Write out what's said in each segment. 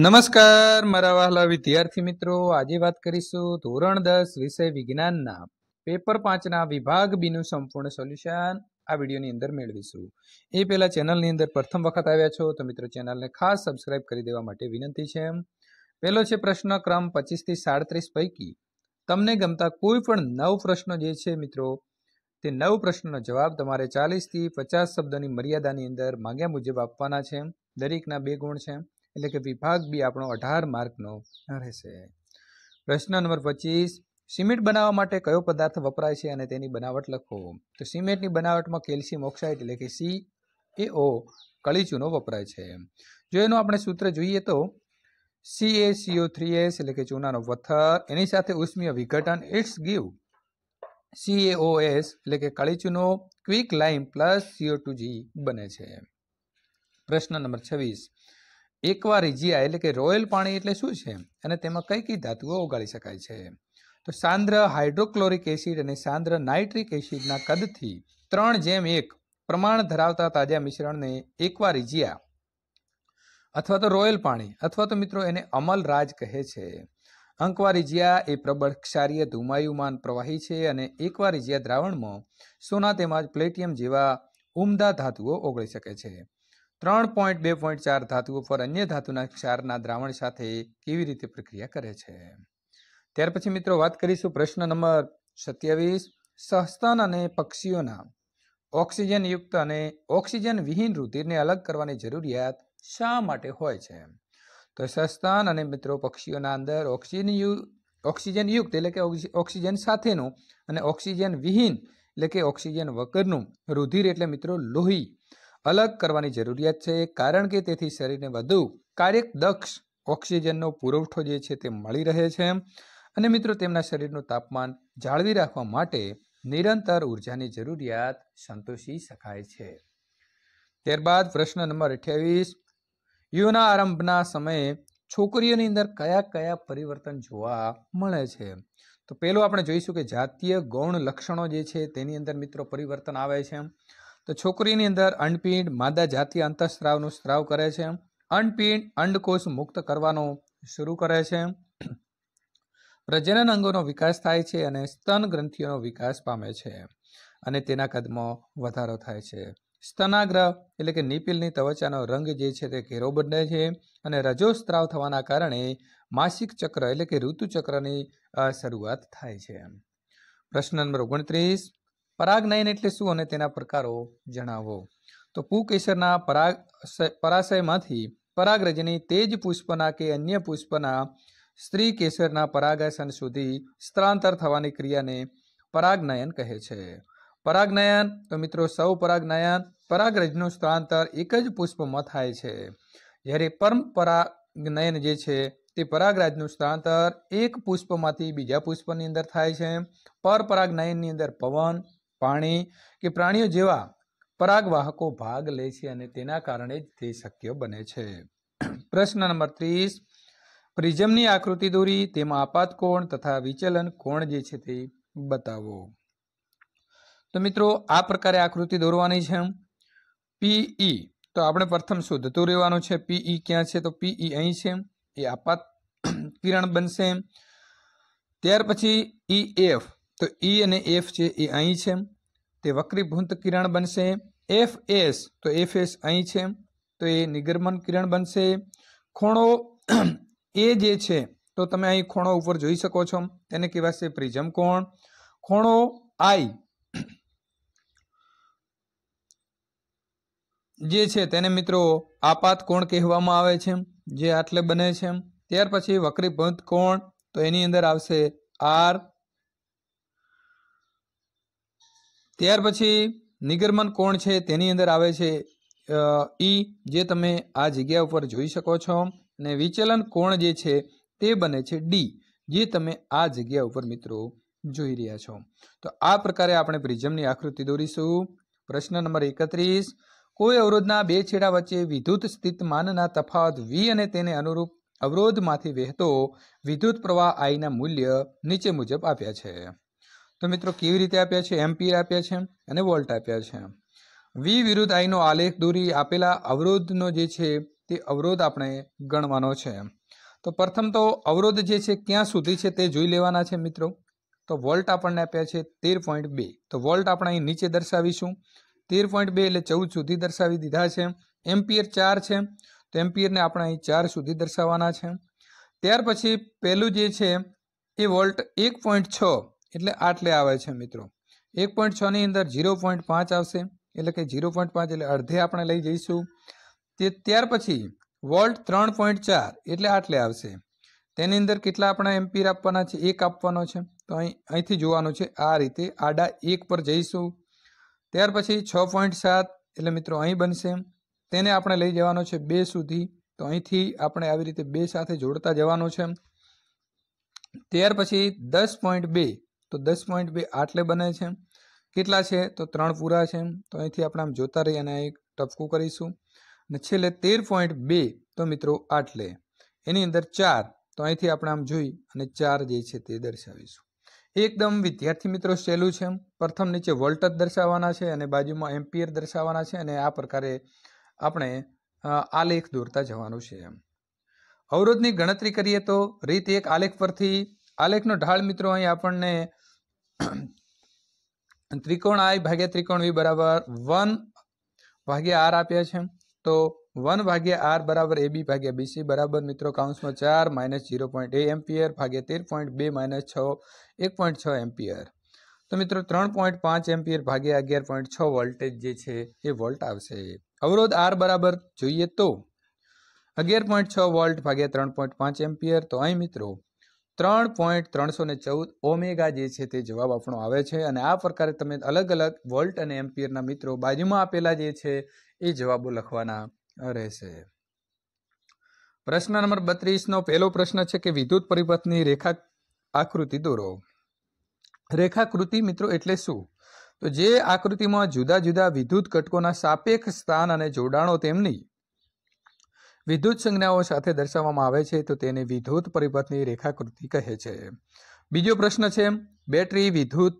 નમસ્કાર મારા વહાલા વિદ્યાર્થી મિત્રો આજે વાત કરીશું ધોરણ દસ વિષય વિજ્ઞાનના પેપર પાંચના વિભાગ બીનું સંપૂર્ણ સોલ્યુશન આ વિડીયોની અંદર મેળવીશું એ પહેલાં ચેનલની અંદર પ્રથમ વખત આવ્યા છો તો મિત્રો ચેનલને ખાસ સબસ્ક્રાઇબ કરી દેવા માટે વિનંતી છે પહેલો છે પ્રશ્ન ક્રમ પચીસથી સાડત્રીસ પૈકી તમને ગમતા કોઈ પણ નવ પ્રશ્નો જે છે મિત્રો તે નવ પ્રશ્નનો જવાબ તમારે ચાલીસથી પચાસ શબ્દોની મર્યાદાની અંદર માંગ્યા મુજબ આપવાના છે દરેકના બે ગુણ છે એટલે કે વિભાગ બી આપણો અઢાર માર્કનો રહેશે પ્રશ્ન નંબર પચીસ સિમેન્ટ બનાવવા માટે કયો પદાર્થ વપરાય છે અને તેની બનાવટ લખો તો સિમેન્ટની બનાવટમાં કેલ્શિયમ ઓક્સાઇડ એટલે કે સી એ ઓ કળીચૂનો વપરાય છે જો એનું આપણે સૂત્ર જોઈએ તો C A CO three S એટલે કે ચૂનાનો પથ્થર એની સાથે ઉષ્મીય વિઘટન it's give C A O S એટલે કે કળીચૂનો quick lime plus CO two G બને છે પ્રશ્ન નંબર છવ્વીસ એકવાર ઇજિયા એટલે કે રોયલ પાણી એટલે શું છે અને તેમાં કઈ કઈ ધાતુઓ ઓગાળી શકાય છે તો સાંદ્ર હાઇડ્રોક્લોરિક એસિડ અને સાંદ્ર નાઇટ્રિક એસિડના કદથી ત્રણ જેમ એક પ્રમાણ ધરાવતા તાજા મિશ્રણને એકવાર ઇજિયા અથવા તો રોયલ પાણી અથવા તો મિત્રો એને અમલ રાજ કહે છે અંકવાર ઇજિયા એ પ્રબળ ક્ષારીય ધુમાયુમાન પ્રવાહી છે અને એકવાર ઇજિયા દ્રાવણમાં સોના તેમજ પ્લેટિયમ જેવા ઉમદા ધાતુઓ ઓગળી શકે છે ત્રણ પોઈન્ટ બે પોઈન્ટ ચાર ધાતુઓ પર અન્ય ધાતુના ક્ષારના દ્રાવણ સાથે કેવી રીતે પ્રક્રિયા કરે છે ત્યાર પછી મિત્રો વાત કરીશું પ્રશ્ન નંબર સત્યાવીસ સહસ્તન અને પક્ષીઓના ઓક્સિજન યુક્ત અને ઓક્સિજન વિહીન રુધિરને અલગ કરવાની જરૂરિયાત શા માટે હોય છે તો સસ્તન અને મિત્રો પક્ષીઓના અંદર ઓક્સિજન ઓક્સિજનયુક્ત એટલે કે ઓક્સિજન સાથેનું અને ઓક્સિજન વિહીન એટલે કે ઓક્સિજન વગરનું રુધિર એટલે મિત્રો લોહી અલગ કરવાની જરૂરિયાત છે કારણ કે તેથી શરીરને વધુ કાર્યદક્ષ ઓક્સિજનનો પુરવઠો જે છે તે મળી રહે છે અને મિત્રો તેમના શરીરનું તાપમાન જાળવી રાખવા માટે નિરંતર ઉર્જાની જરૂરિયાત સંતોષી શકાય છે ત્યારબાદ પ્રશ્ન નંબર અઠ્યાવીસ યુના આરંભના સમયે છોકરીઓની અંદર કયા કયા પરિવર્તન જોવા મળે છે તો પહેલું આપણે જોઈશું કે જાતીય ગૌણ લક્ષણો જે છે તેની અંદર મિત્રો પરિવર્તન આવે છે તો છોકરીની અંદર અંડપિંડ માદા જાતિ અંતઃસ્ત્રાવનો સ્ત્રાવ કરે છે અંડપિંડ અંડકોષ મુક્ત કરવાનો શરૂ કરે છે પ્રજનન અંગોનો વિકાસ થાય છે અને સ્તન ગ્રંથિઓનો વિકાસ પામે છે અને તેના કદમાં વધારો થાય છે સ્તનાગ્રહ એટલે કે નિપિલની ત્વચાનો રંગ જે છે તે ઘેરો બને છે અને રજોસ્ત્રાવ થવાના કારણે માસિક ચક્ર એટલે કે ઋતુચક્રની શરૂઆત થાય છે પ્રશ્ન નંબર ઓગણત્રીસ પરાગ નયન એટલે શું અને તેના પ્રકારો જણાવો તો પુકેસરના પરાગ પરાશયમાંથી પરાગરજની તેજ પુષ્પના કે અન્ય પુષ્પના સ્ત્રી કેસરના પરાગાસન સુધી સ્થળાંતર થવાની ક્રિયાને પરાગનયન કહે છે પરાગનયન તો મિત્રો સૌ પરાગનયન પરાગરજનું સ્થળાંતર એક જ પુષ્પમાં થાય છે જ્યારે પરમ પરાગનયન જે છે તે પરાગરાજનું સ્થળાંતર એક પુષ્પમાંથી બીજા પુષ્પની અંદર થાય છે પરપરાગનયનની અંદર પવન પાણી કે પ્રાણીઓ જેવા પરાગવાહકો ભાગ લે છે અને તેના કારણે જ તે શક્ય બને છે પ્રશ્ન નંબર ત્રીસ પ્રિઝમની આકૃતિ દોરી તેમાં આપાત કોણ તથા વિચલન કોણ જે છે તે બતાવો તો મિત્રો આ પ્રકારે આકૃતિ દોરવાની છે પીઈ તો આપણે પ્રથમ શોધતું રહેવાનું છે પીઈ ક્યાં છે તો પીઈ અહીં છે એ આપાત કિરણ બનશે ત્યાર પછી ઈ એફ તો ઈ e અને એફ છે એ અહીં છે તે વક્રીભૂત કિરણ બનશે એફ એસ તો એફ એસ અહીં છે તો એ નિગર્મન કિરણ બનશે ખૂણો એ જે છે તો તમે અહીં ખૂણો ઉપર જોઈ શકો છો તેને કહેવાશે પ્રિઝમ કોણ ખૂણો આઈ જે છે તેને મિત્રો આપાત કોણ કહેવામાં આવે છે જે આટલે બને છે ત્યાર પછી વક્રીભૂત કોણ તો એની અંદર આવશે આર ત્યાર પછી નિગમન કોણ છે તેની અંદર આવે છે ઈ જે તમે આ જગ્યા ઉપર જોઈ શકો છો અને વિચલન કોણ જે છે તે બને છે ડી જે તમે આ જગ્યા ઉપર મિત્રો જોઈ રહ્યા છો તો આ પ્રકારે આપણે પ્રિઝમની આકૃતિ દોરીશું પ્રશ્ન નંબર એકત્રીસ કોઈ અવરોધના બે છેડા વચ્ચે વિદ્યુત સ્થિતમાનના તફાવત વી અને તેને અનુરૂપ અવરોધમાંથી વહેતો વિદ્યુત પ્રવાહ આઈના મૂલ્ય નીચે મુજબ આપ્યા છે તો મિત્રો કેવી રીતે આપ્યા છે એમ્પિયર આપ્યા છે અને વોલ્ટ આપ્યા છે વી વિરુદ્ધ આઈનો આલેખ દોરી આપેલા અવરોધનો જે છે તે અવરોધ આપણે ગણવાનો છે તો પ્રથમ તો અવરોધ જે છે ક્યાં સુધી છે તે જોઈ લેવાના છે મિત્રો તો વોલ્ટ આપણને આપ્યા છે તેર પોઈન્ટ બે તો વોલ્ટ આપણે અહીં નીચે દર્શાવીશું તેર પોઈન્ટ બે એટલે ચૌદ સુધી દર્શાવી દીધા છે એમ્પિયર ચાર છે તો એમ્પિયરને આપણે અહીં ચાર સુધી દર્શાવવાના છે ત્યાર પછી પહેલું જે છે એ વોલ્ટ એક પોઈન્ટ છ એટલે આટલે આવે છે મિત્રો એક પોઈન્ટ છની અંદર ઝીરો પોઈન્ટ પાંચ આવશે એટલે કે ઝીરો પોઈન્ટ પાંચ એટલે અડધે આપણે લઈ જઈશું તે ત્યાર પછી વોલ્ટ ત્રણ પોઈન્ટ ચાર એટલે આટલે આવશે તેની અંદર કેટલા આપણા એમ્પીર આપવાના છે એક આપવાનો છે તો અહીં અહીંથી જોવાનું છે આ રીતે આડા એક પર જઈશું ત્યાર પછી છ પોઈન્ટ સાત એટલે મિત્રો અહીં બનશે તેને આપણે લઈ જવાનો છે બે સુધી તો અહીંથી આપણે આવી રીતે બે સાથે જોડતા જવાનું છે ત્યાર પછી દસ પોઈન્ટ બે તો દસ પોઈન્ટ બે આટલે બને છે કેટલા છે તો ત્રણ પૂરા છે તો અહીંથી આપણે આમ જોતા રહી અને એક ટપકું કરીશું અને છેલ્લે તેર પોઈન્ટ બે તો મિત્રો આટલે એની અંદર ચાર તો અહીંથી આપણે આમ જોઈ અને ચાર જે છે તે દર્શાવીશું એકદમ વિદ્યાર્થી મિત્રો સહેલું છે પ્રથમ નીચે વોલ્ટેજ દર્શાવવાના છે અને બાજુમાં એમ્પિયર દર્શાવવાના છે અને આ પ્રકારે આપણે આલેખ દોરતા જવાનું છે એમ અવરોધની ગણતરી કરીએ તો રીત એક આલેખ પરથી આલેખનો ઢાળ મિત્રો અહીં આપણને ત્રિકોણ આઈ ભાગ્યા ત્રિકોણ વી બરાબર વન ભાગ્યા આર આપ્યા છે તો વન ભાગ્યા આર બરાબર એ બી ભાગ્યા બીસી બરાબર મિત્રો કાઉન્સમાં ચાર minus zero point A ampere ભાગ્યા તેર પોઈન્ટ બે માઇનસ છ એક પોઈન્ટ છ એમ્પિયર તો મિત્રો ત્રણ પોઈન્ટ પાંચ એમ્પિયર ભાગ્યા અગિયાર પોઈન્ટ છ વોલ્ટેજ જે છે એ વોલ્ટ આવશે અવરોધ આર બરાબર જોઈએ તો અગિયાર પોઈન્ટ છ વોલ્ટ ભાગ્યા ત્રણ પોઈન્ટ પાંચ એમ્પિયર તો અહીં મિત્રો ત્રણ પોઈન્ટ ત્રણસો ને ચૌદ ઓમેગા જે છે તે જવાબ આપણો આવે છે અને આ પ્રકારે તમે અલગ અલગ વોલ્ટ અને એમ્પિયરના મિત્રો બાજુમાં આપેલા જે છે એ જવાબો લખવાના રહેશે પ્રશ્ન નંબર બત્રીસનો પહેલો પ્રશ્ન છે કે વિદ્યુત પરિપથની રેખા આકૃતિ દોરો રેખાકૃતિ મિત્રો એટલે શું તો જે આકૃતિમાં જુદા જુદા વિદ્યુત ઘટકોના સાપેક્ષ સ્થાન અને જોડાણો તેમની વિદ્યુત સંજ્ઞાઓ સાથે દર્શાવવામાં આવે છે તો તેને વિદ્યુત પરિપથની રેખાકૃતિ કહે છે બીજો પ્રશ્ન છે બેટરી વિદ્યુત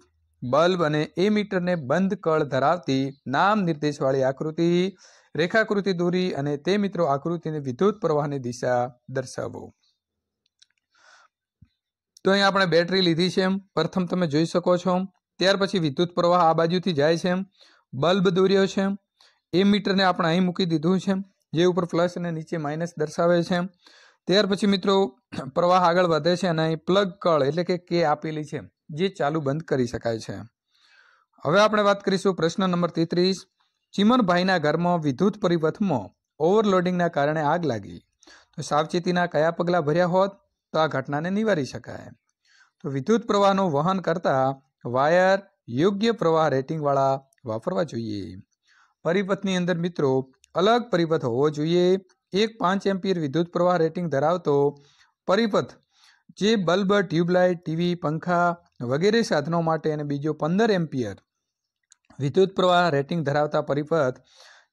બલ્બ અને એ મીટરને બંધ કળ ધરાવતી નામ નિર્દેશવાળી આકૃતિ રેખાકૃતિ દોરી અને તે મિત્રો આકૃતિને વિદ્યુત પ્રવાહની દિશા દર્શાવો તો અહીં આપણે બેટરી લીધી છે પ્રથમ તમે જોઈ શકો છો ત્યાર પછી વિદ્યુત પ્રવાહ આ બાજુથી જાય છે બલ્બ દોર્યો છે એ મીટરને આપણે અહીં મૂકી દીધું છે જે ઉપર પ્લસ અને નીચે માઇનસ દર્શાવે છે ત્યાર પછી મિત્રો પ્રવાહ આગળ વધે છે અને અહીં પ્લગ કળ એટલે કે કે આપેલી છે જે ચાલુ બંધ કરી શકાય છે હવે આપણે વાત કરીશું પ્રશ્ન નંબર તેત્રીસ ચિમનભાઈના ઘરમાં વિદ્યુત પરિપથમાં ઓવરલોડિંગના કારણે આગ લાગી તો સાવચેતીના કયા પગલાં ભર્યા હોત તો આ ઘટનાને નિવારી શકાય તો વિદ્યુત પ્રવાહનું વહન કરતા વાયર યોગ્ય પ્રવાહ રેટિંગવાળા વાપરવા જોઈએ પરિપથની અંદર મિત્રો અલગ પરિપથ હોવો જોઈએ એક પાંચ એમ્પિયર વિદ્યુત પ્રવાહ રેટિંગ ધરાવતો પરિપથ જે બલ્બ ટ્યુબલાઇટ ટીવી પંખા વગેરે સાધનો માટે અને બીજો પંદર એમ્પિયર વિદ્યુત પ્રવાહ રેટિંગ ધરાવતા પરિપથ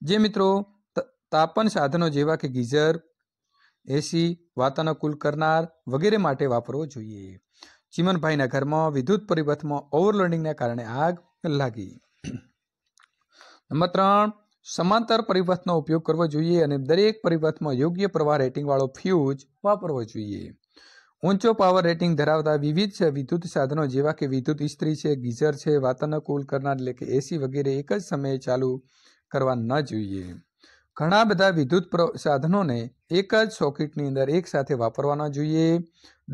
જે મિત્રો તાપન સાધનો જેવા કે ગીઝર એસી વાતાનુકૂલ કરનાર વગેરે માટે વાપરવો જોઈએ ચીમનભાઈના ઘરમાં વિદ્યુત પરિપથમાં ઓવરલોડિંગના કારણે આગ લાગી નંબર ત્રણ સમાંતર પરિપથનો ઉપયોગ કરવો જોઈએ અને દરેક પરિપથમાં યોગ્ય પ્રવાહ રેટિંગવાળો ફ્યુઝ વાપરવો જોઈએ ઊંચો પાવર રેટિંગ ધરાવતા વિવિધ વિદ્યુત સાધનો જેવા કે વિદ્યુત ઇસ્ત્રી છે ગીઝર છે વાતાનુકૂલ કરનાર એટલે કે એસી વગેરે એક જ સમયે ચાલુ કરવા ન જોઈએ ઘણા બધા વિદ્યુત સાધનોને એક જ સોકેટની અંદર એકસાથે વાપરવા ન જોઈએ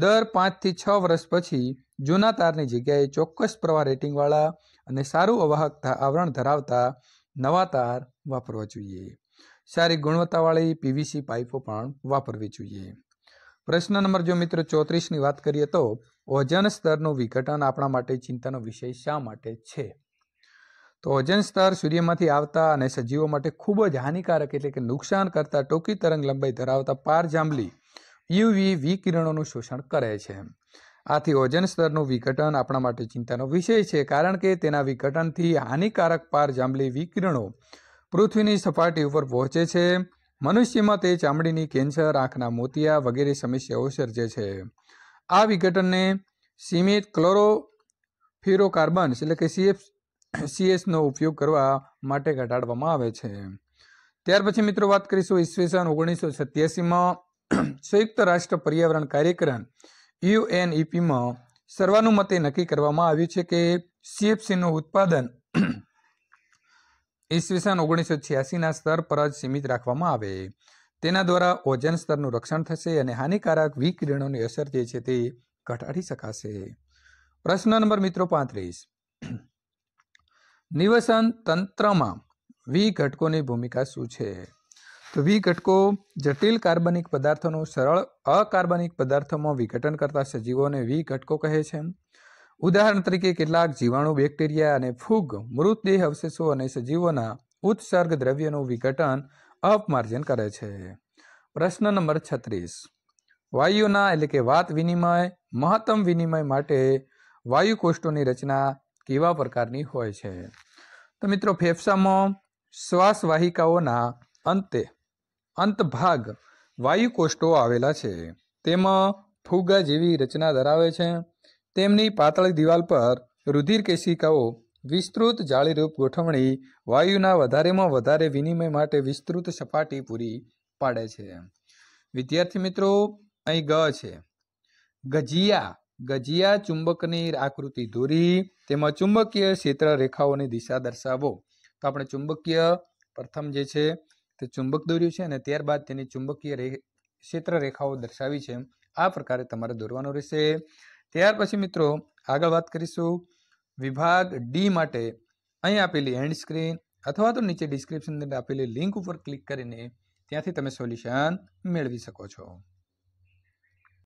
દર પાંચથી છ વર્ષ પછી જૂના તારની જગ્યાએ ચોક્કસ પ્રવાહ રેટિંગવાળા અને સારું અવાહક આવરણ ધરાવતા નવા તાર વાપરવા જોઈએ સારી ગુણવત્તાવાળી પીવીસી પાઇપો પણ વાપરવી જોઈએ પ્રશ્ન નંબર જો મિત્ર ચોત્રીસની વાત કરીએ તો ઓજન સ્તરનું વિઘટન આપણા માટે ચિંતાનો વિષય શા માટે છે તો ઓજન સ્તર સૂર્યમાંથી આવતા અને સજીવો માટે ખૂબ જ હાનિકારક એટલે કે નુકસાન કરતા ટોકી તરંગ લંબાઈ ધરાવતા પારજાંબલી યુવી વિકિરણોનું શોષણ કરે છે આથી ઓજન સ્તરનું વિઘટન આપણા માટે ચિંતાનો વિષય છે કારણ કે તેના વિઘટનથી હાનિકારક પારજાંબલી વિકિરણો પૃથ્વીની સપાટી ઉપર પહોંચે છે મનુષ્યમાં તે ચામડીની કેન્સર આંખના મોતિયા વગેરે સમસ્યાઓ સર્જે છે આ વિઘટનને સીમિત ક્લોરો ફ્યુરોકાર્બન્સ એટલે કે સીએફ સીએસનો ઉપયોગ કરવા માટે ઘટાડવામાં આવે છે ત્યાર પછી મિત્રો વાત કરીશું ઈસવીસન ઓગણીસો સત્યાસીમાં સંયુક્ત રાષ્ટ્ર પર્યાવરણ કાર્યક્રમ યુએનઈપીમાં સર્વાનુમતે નક્કી કરવામાં આવ્યું છે કે સીએફસીનું ઉત્પાદન ઈસવીસન ઓગણીસો છ્યાસીના સ્તર પર જ સીમિત રાખવામાં આવે તેના દ્વારા ઓજન સ્તરનું રક્ષણ થશે અને હાનિકારક વિકિરણોની અસર જે છે તે ઘટાડી શકાશે પ્રશ્ન નંબર મિત્રો પાંત્રીસ નિવસન તંત્રમાં વી ઘટકોની ભૂમિકા શું છે તો વી ઘટકો જટિલ કાર્બનિક પદાર્થોનું સરળ અકાર્બનિક પદાર્થોમાં વિઘટન કરતા સજીવોને વી ઘટકો કહે છે ઉદાહરણ તરીકે કેટલાક જીવાણુ બેક્ટેરિયા અને ફૂગ મૃતદેહ અવશેષો અને સજીવોના ઉત્સર્ગ દ્રવ્યનું વિઘટન અપમાર્જન કરે છે પ્રશ્ન નંબર છત્રીસ વાયુના એટલે કે વાત વિનિમય મહત્તમ વિનિમય માટે વાયુ વાયુકોષ્ઠોની રચના કેવા પ્રકારની હોય છે તો મિત્રો ફેફસામાં શ્વાસવાહિકાઓના અંતે અંતભાગ વાયુકોષ્ઠો આવેલા છે તેમાં ફુગા જેવી રચના ધરાવે છે તેમની પાતળી દિવાલ પર રુધિર કેશિકાઓ વિસ્તૃત જાળીરૂપ ગોઠવણી વાયુના વધારેમાં વધારે વિનિમય માટે વિસ્તૃત સપાટી પૂરી પાડે છે વિદ્યાર્થી મિત્રો અહીં ગ છે ગજિયા ગજિયા ચુંબકની આકૃતિ દોરી તેમાં ચુંબકીય ક્ષેત્ર રેખાઓની દિશા દર્શાવો તો આપણે ચુંબકીય પ્રથમ જે છે તે ચુંબક દોર્યું છે અને ત્યારબાદ તેની ચુંબકીય ક્ષેત્ર રેખાઓ દર્શાવી છે આ પ્રકારે તમારે દોરવાનું રહેશે ત્યાર પછી મિત્રો આગળ વાત કરીશું વિભાગ ડી માટે અહીં આપેલી હેન્ડ સ્ક્રીન અથવા તો નીચે ડિસ્ક્રિપ્શન આપેલી લિંક ઉપર ક્લિક કરીને ત્યાંથી તમે સોલ્યુશન મેળવી શકો છો